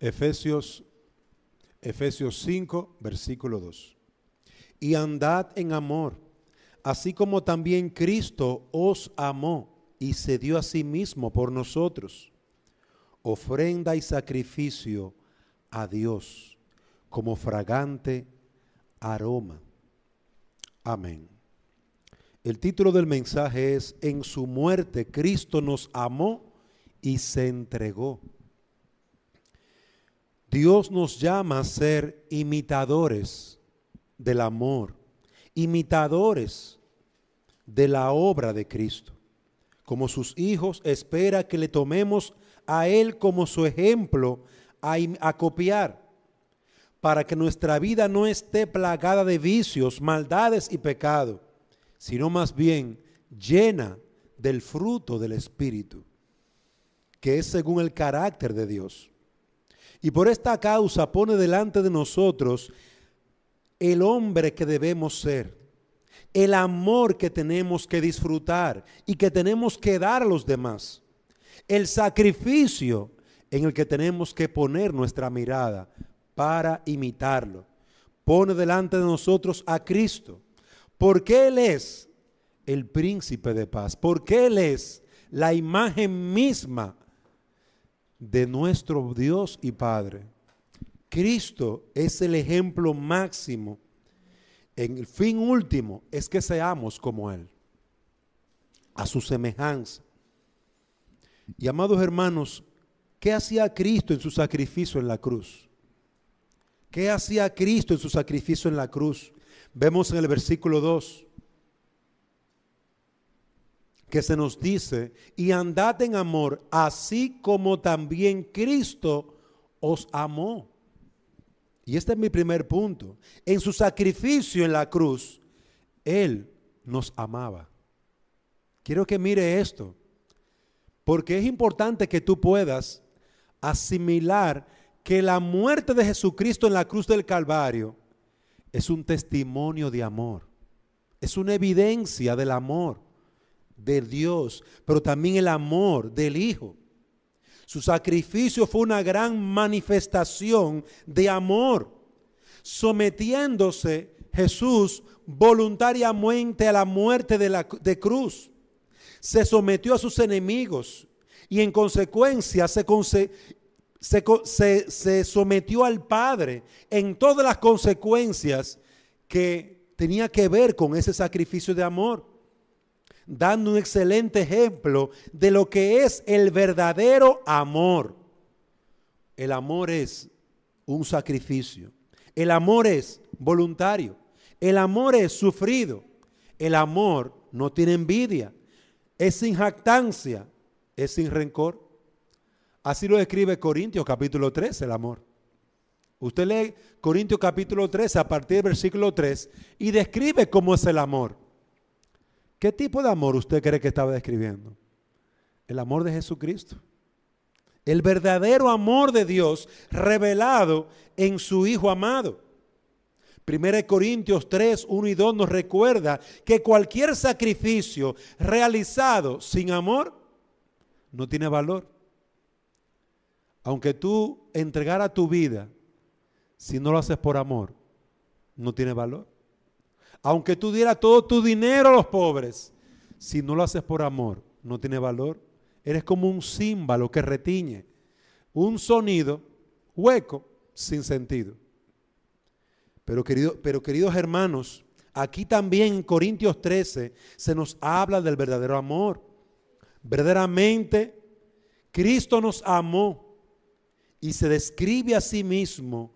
Efesios, Efesios 5, versículo 2. Y andad en amor, así como también Cristo os amó y se dio a sí mismo por nosotros, ofrenda y sacrificio a Dios como fragante aroma. Amén. El título del mensaje es, En su muerte Cristo nos amó y se entregó. Dios nos llama a ser imitadores del amor, imitadores de la obra de Cristo. Como sus hijos, espera que le tomemos a Él como su ejemplo a, copiar, para que nuestra vida no esté plagada de vicios, maldades y pecado, sino más bien llena del fruto del Espíritu, que es según el carácter de Dios. Y por esta causa pone delante de nosotros el hombre que debemos ser, el amor que tenemos que disfrutar y que tenemos que dar a los demás, el sacrificio en el que tenemos que poner nuestra mirada para imitarlo. Pone delante de nosotros a Cristo, porque Él es el príncipe de paz, porque Él es la imagen misma de nuestro Dios y Padre. Cristo es el ejemplo máximo. En el fin último es que seamos como Él, a su semejanza. Y amados hermanos, ¿qué hacía Cristo en su sacrificio en la cruz? ¿Qué hacía Cristo en su sacrificio en la cruz? Vemos en el versículo 2, que se nos dice, y andad en amor, así como también Cristo os amó. Y este es mi primer punto. En su sacrificio en la cruz, Él nos amaba. Quiero que mire esto, porque es importante que tú puedas asimilar que la muerte de Jesucristo en la cruz del Calvario es un testimonio de amor, es una evidencia del amor de Dios, pero también el amor del Hijo. Su sacrificio fue una gran manifestación de amor. Sometiéndose Jesús voluntariamente a la muerte de, la, de cruz, se sometió a sus enemigos y en consecuencia se, se, se sometió al Padre en todas las consecuencias que tenía que ver con ese sacrificio de amor dando un excelente ejemplo de lo que es el verdadero amor. El amor es un sacrificio. El amor es voluntario. El amor es sufrido. El amor no tiene envidia. Es sin jactancia. Es sin rencor. Así lo describe Corintios capítulo 3, el amor. Usted lee Corintios capítulo 3 a partir del versículo 3 y describe cómo es el amor. ¿Qué tipo de amor usted cree que estaba describiendo? El amor de Jesucristo. El verdadero amor de Dios revelado en su Hijo amado. 1 Corintios 3, 1 y 2 nos recuerda que cualquier sacrificio realizado sin amor no tiene valor. Aunque tú entregara tu vida, si no lo haces por amor, no tiene valor. Aunque tú dieras todo tu dinero a los pobres, si no lo haces por amor, no tiene valor. Eres como un címbalo que retiñe, un sonido hueco, sin sentido. Pero, pero queridos hermanos, aquí también en Corintios 13 se nos habla del verdadero amor. Verdaderamente, Cristo nos amó y se describe a sí mismo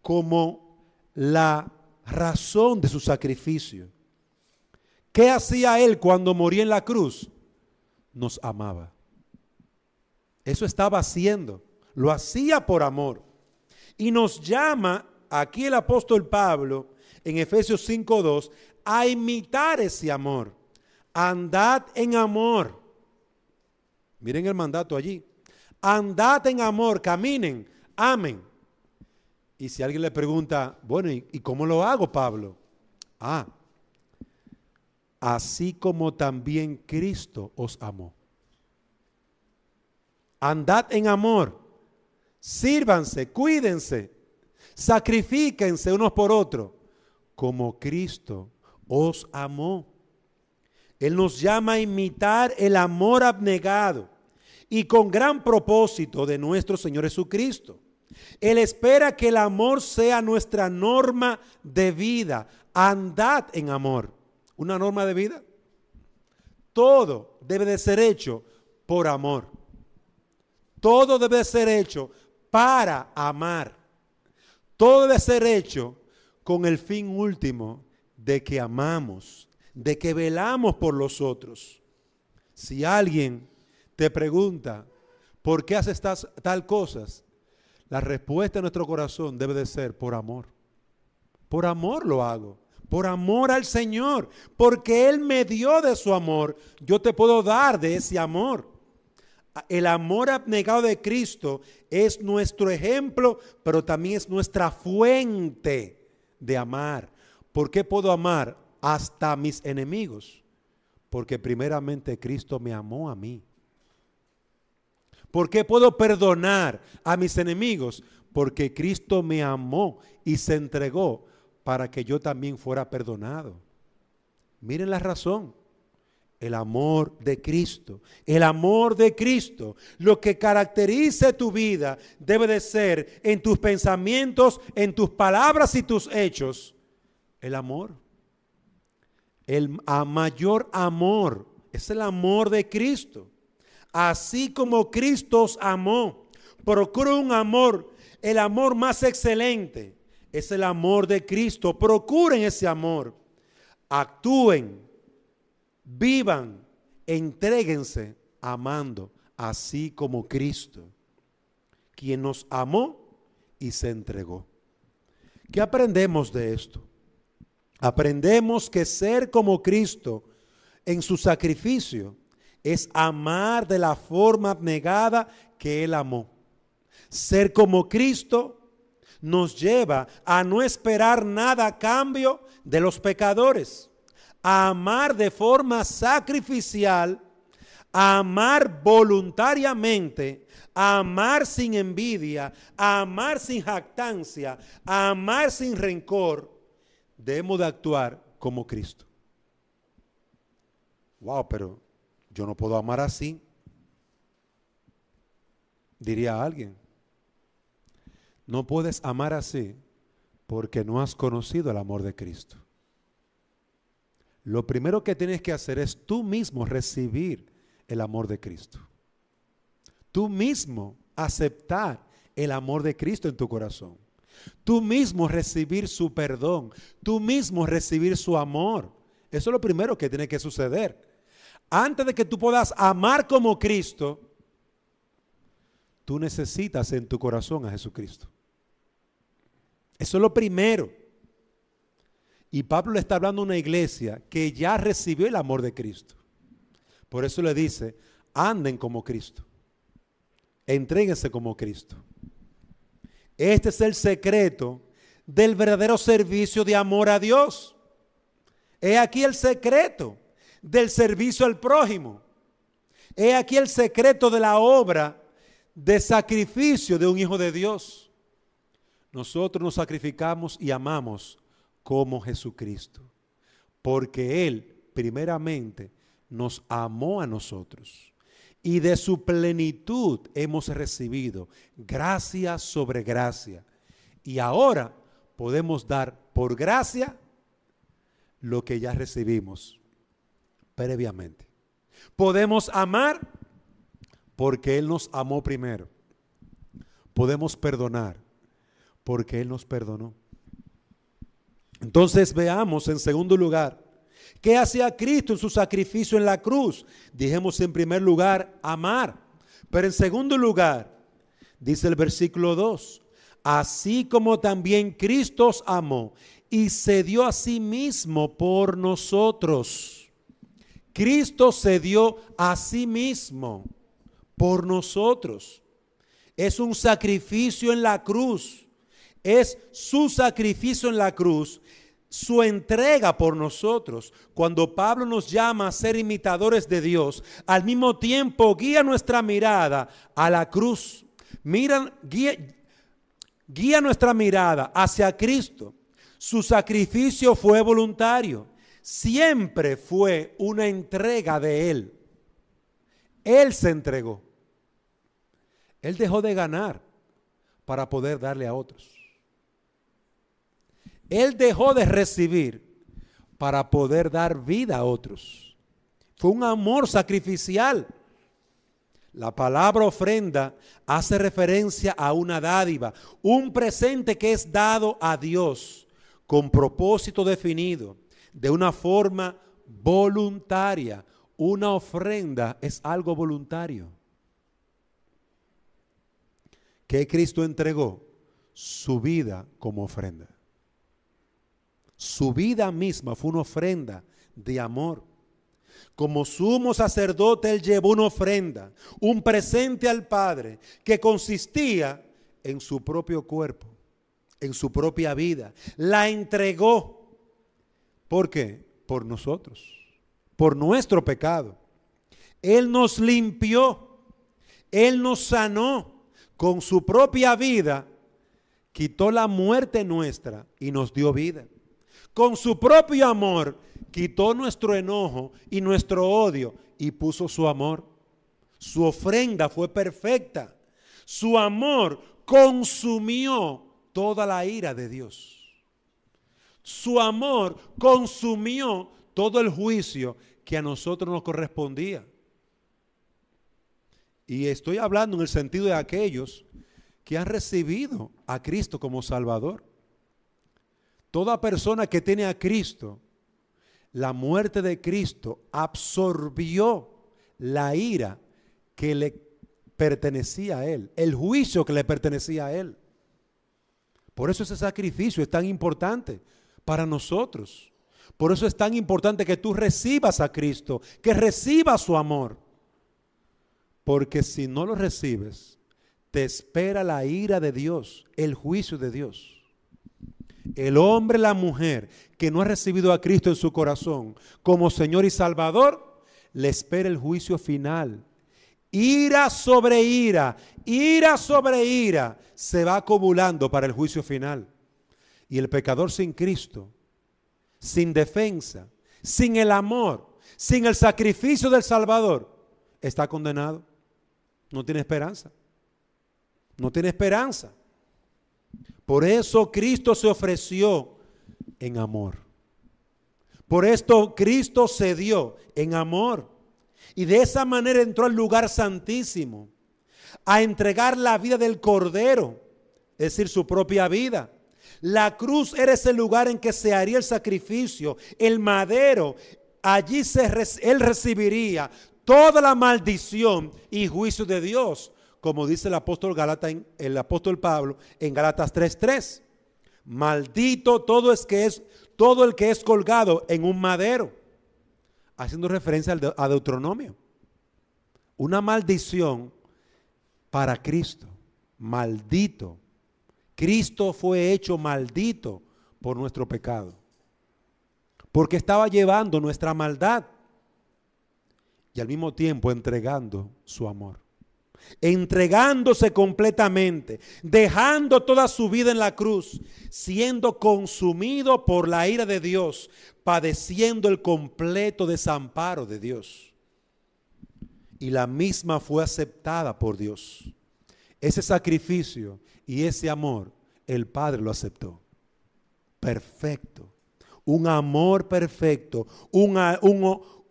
como la razón de su sacrificio. ¿Qué hacía Él cuando moría en la cruz? Nos amaba. Eso estaba haciendo. Lo hacía por amor. Y nos llama aquí el apóstol Pablo en Efesios 5.2 a imitar ese amor. Andad en amor. Miren el mandato allí. Andad en amor, caminen, amen. Y si alguien le pregunta, bueno, ¿y, cómo lo hago, Pablo? Ah, así como también Cristo os amó. Andad en amor, sírvanse, cuídense, sacrifíquense unos por otros, como Cristo os amó. Él nos llama a imitar el amor abnegado y con gran propósito de nuestro Señor Jesucristo él espera que el amor sea nuestra norma de vida. Andad en amor. Una norma de vida. Todo debe de ser hecho por amor. Todo debe de ser hecho para amar. Todo debe ser hecho con el fin último de que amamos, de que velamos por los otros. Si alguien te pregunta, ¿por qué haces tal cosas? La respuesta de nuestro corazón debe de ser por amor. Por amor lo hago. Por amor al Señor. Porque Él me dio de su amor. Yo te puedo dar de ese amor. El amor abnegado de Cristo es nuestro ejemplo, pero también es nuestra fuente de amar. ¿Por qué puedo amar hasta mis enemigos? Porque primeramente Cristo me amó a mí. ¿Por qué puedo perdonar a mis enemigos? Porque Cristo me amó y se entregó para que yo también fuera perdonado. Miren la razón. El amor de Cristo. El amor de Cristo. Lo que caracteriza tu vida debe de ser en tus pensamientos, en tus palabras y tus hechos. El amor. El mayor amor es el amor de Cristo así como Cristo os amó, procura un amor, el amor más excelente es el amor de Cristo. Procuren ese amor, actúen, vivan, entreguense amando, así como Cristo, quien nos amó y se entregó. ¿Qué aprendemos de esto? Aprendemos que ser como Cristo en su sacrificio es amar de la forma abnegada que Él amó. Ser como Cristo nos lleva a no esperar nada a cambio de los pecadores, a amar de forma sacrificial, a amar voluntariamente, a amar sin envidia, a amar sin jactancia, a amar sin rencor. Debemos de actuar como Cristo. Wow, pero yo no puedo amar así, diría alguien. No puedes amar así porque no has conocido el amor de Cristo. Lo primero que tienes que hacer es tú mismo recibir el amor de Cristo. Tú mismo aceptar el amor de Cristo en tu corazón. Tú mismo recibir su perdón. Tú mismo recibir su amor. Eso es lo primero que tiene que suceder antes de que tú puedas amar como Cristo, tú necesitas en tu corazón a Jesucristo. Eso es lo primero. Y Pablo le está hablando a una iglesia que ya recibió el amor de Cristo. Por eso le dice, anden como Cristo. Entréguense como Cristo. Este es el secreto del verdadero servicio de amor a Dios. He aquí el secreto del servicio al prójimo. He aquí el secreto de la obra de sacrificio de un hijo de Dios. Nosotros nos sacrificamos y amamos como Jesucristo, porque Él primeramente nos amó a nosotros y de su plenitud hemos recibido gracia sobre gracia. Y ahora podemos dar por gracia lo que ya recibimos previamente. Podemos amar porque Él nos amó primero. Podemos perdonar porque Él nos perdonó. Entonces veamos en segundo lugar, ¿qué hacía Cristo en su sacrificio en la cruz? Dijimos en primer lugar, amar. Pero en segundo lugar, dice el versículo 2, así como también Cristo os amó y se dio a sí mismo por nosotros Cristo se dio a sí mismo por nosotros. Es un sacrificio en la cruz. Es su sacrificio en la cruz, su entrega por nosotros. Cuando Pablo nos llama a ser imitadores de Dios, al mismo tiempo guía nuestra mirada a la cruz. Mira, guía, guía nuestra mirada hacia Cristo. Su sacrificio fue voluntario siempre fue una entrega de Él. Él se entregó. Él dejó de ganar para poder darle a otros. Él dejó de recibir para poder dar vida a otros. Fue un amor sacrificial. La palabra ofrenda hace referencia a una dádiva, un presente que es dado a Dios con propósito definido de una forma voluntaria. Una ofrenda es algo voluntario. Que Cristo entregó su vida como ofrenda. Su vida misma fue una ofrenda de amor. Como sumo sacerdote, él llevó una ofrenda, un presente al Padre, que consistía en su propio cuerpo, en su propia vida. La entregó ¿Por qué? Por nosotros, por nuestro pecado. Él nos limpió, Él nos sanó con su propia vida, quitó la muerte nuestra y nos dio vida. Con su propio amor quitó nuestro enojo y nuestro odio y puso su amor. Su ofrenda fue perfecta. Su amor consumió toda la ira de Dios. Su amor consumió todo el juicio que a nosotros nos correspondía. Y estoy hablando en el sentido de aquellos que han recibido a Cristo como Salvador. Toda persona que tiene a Cristo, la muerte de Cristo absorbió la ira que le pertenecía a Él, el juicio que le pertenecía a Él. Por eso ese sacrificio es tan importante, para nosotros. Por eso es tan importante que tú recibas a Cristo, que recibas su amor. Porque si no lo recibes, te espera la ira de Dios, el juicio de Dios. El hombre, la mujer que no ha recibido a Cristo en su corazón como Señor y Salvador, le espera el juicio final. Ira sobre ira, ira sobre ira, se va acumulando para el juicio final. Y el pecador sin Cristo, sin defensa, sin el amor, sin el sacrificio del Salvador, está condenado. No tiene esperanza. No tiene esperanza. Por eso Cristo se ofreció en amor. Por esto Cristo se dio en amor. Y de esa manera entró al lugar santísimo a entregar la vida del Cordero, es decir, su propia vida la cruz era ese lugar en que se haría el sacrificio, el madero. Allí se, él recibiría toda la maldición y juicio de Dios, como dice el apóstol, Galata, el apóstol Pablo en Galatas 3:3. Maldito todo es que es todo el que es colgado en un madero, haciendo referencia a Deuteronomio. Una maldición para Cristo. Maldito Cristo fue hecho maldito por nuestro pecado. Porque estaba llevando nuestra maldad y al mismo tiempo entregando su amor. Entregándose completamente, dejando toda su vida en la cruz, siendo consumido por la ira de Dios, padeciendo el completo desamparo de Dios. Y la misma fue aceptada por Dios ese sacrificio y ese amor, el Padre lo aceptó. Perfecto. Un amor perfecto, un,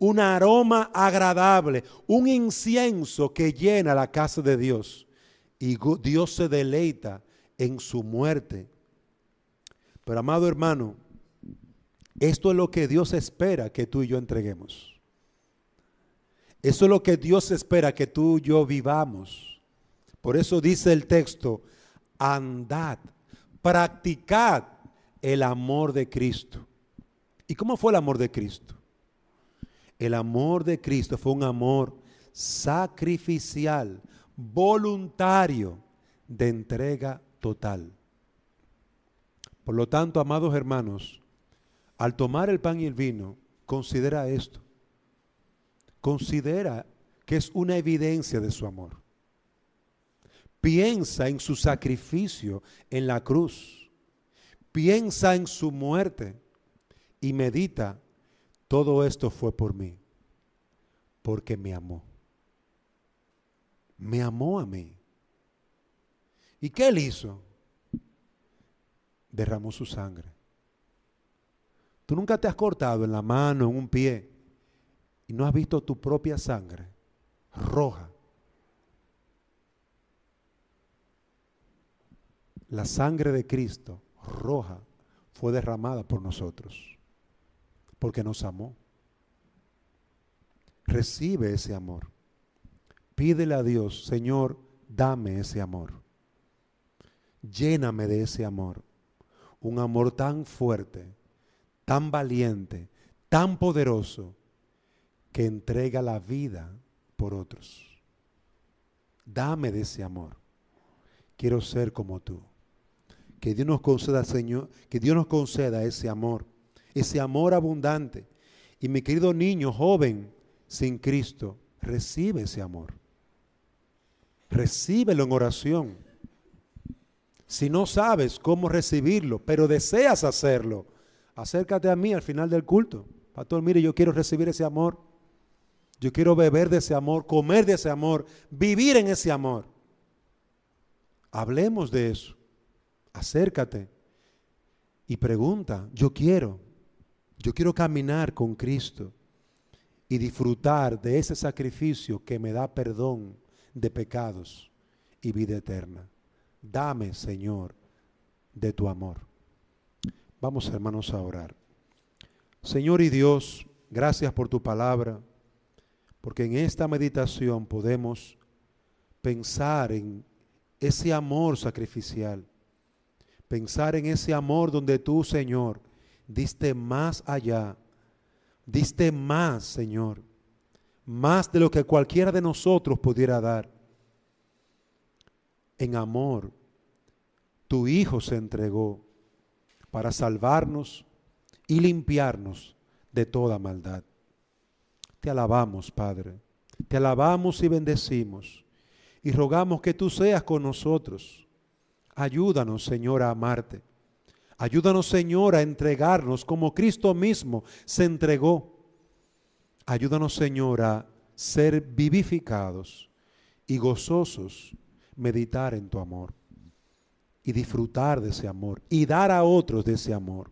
un, aroma agradable, un incienso que llena la casa de Dios. Y Dios se deleita en su muerte. Pero amado hermano, esto es lo que Dios espera que tú y yo entreguemos. Eso es lo que Dios espera que tú y yo vivamos. Por eso dice el texto, andad, practicad el amor de Cristo. ¿Y cómo fue el amor de Cristo? El amor de Cristo fue un amor sacrificial, voluntario, de entrega total. Por lo tanto, amados hermanos, al tomar el pan y el vino, considera esto. Considera que es una evidencia de su amor. Piensa en su sacrificio en la cruz. Piensa en su muerte y medita, todo esto fue por mí, porque me amó. Me amó a mí. ¿Y qué él hizo? Derramó su sangre. Tú nunca te has cortado en la mano, en un pie, y no has visto tu propia sangre roja La sangre de Cristo, roja, fue derramada por nosotros, porque nos amó. Recibe ese amor. Pídele a Dios, Señor, dame ese amor. Lléname de ese amor. Un amor tan fuerte, tan valiente, tan poderoso, que entrega la vida por otros. Dame de ese amor. Quiero ser como tú. Que Dios nos conceda, Señor, que Dios nos conceda ese amor, ese amor abundante. Y mi querido niño, joven, sin Cristo, recibe ese amor. Recíbelo en oración. Si no sabes cómo recibirlo, pero deseas hacerlo, acércate a mí al final del culto. Pastor, mire, yo quiero recibir ese amor. Yo quiero beber de ese amor, comer de ese amor, vivir en ese amor. Hablemos de eso acércate y pregunta, yo quiero, yo quiero caminar con Cristo y disfrutar de ese sacrificio que me da perdón de pecados y vida eterna. Dame, Señor, de tu amor. Vamos, hermanos, a orar. Señor y Dios, gracias por tu palabra, porque en esta meditación podemos pensar en ese amor sacrificial pensar en ese amor donde tú, Señor, diste más allá, diste más, Señor, más de lo que cualquiera de nosotros pudiera dar. En amor, tu Hijo se entregó para salvarnos y limpiarnos de toda maldad. Te alabamos, Padre. Te alabamos y bendecimos. Y rogamos que tú seas con nosotros Ayúdanos, Señor, a amarte. Ayúdanos, Señor, a entregarnos como Cristo mismo se entregó. Ayúdanos, Señor, a ser vivificados y gozosos, meditar en tu amor y disfrutar de ese amor y dar a otros de ese amor.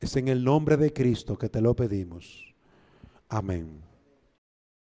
Es en el nombre de Cristo que te lo pedimos. Amén.